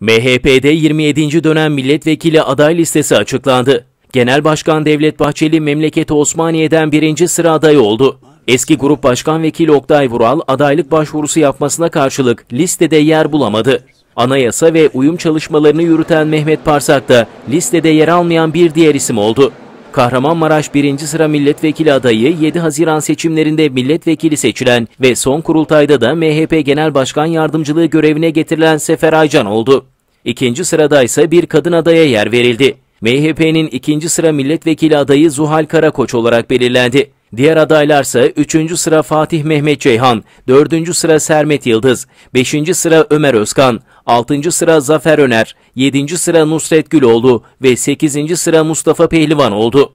MHP'de 27. dönem milletvekili aday listesi açıklandı. Genel Başkan Devlet Bahçeli memleketi Osmaniye'den birinci sıra adayı oldu. Eski Grup Başkan Vekili Oktay Vural adaylık başvurusu yapmasına karşılık listede yer bulamadı. Anayasa ve uyum çalışmalarını yürüten Mehmet Parsak da listede yer almayan bir diğer isim oldu. Kahramanmaraş 1. sıra milletvekili adayı 7 Haziran seçimlerinde milletvekili seçilen ve son kurultayda da MHP Genel Başkan Yardımcılığı görevine getirilen Sefer Aycan oldu. İkinci sırada ise bir kadın adaya yer verildi. MHP'nin ikinci sıra milletvekili adayı Zuhal Karakoç olarak belirlendi. Diğer adaylarsa 3. sıra Fatih Mehmet Ceyhan, 4. sıra Sermet Yıldız, 5. sıra Ömer Özkan, 6. sıra Zafer Öner, 7. sıra Nusret Güloğlu ve 8. sıra Mustafa Pehlivan oldu.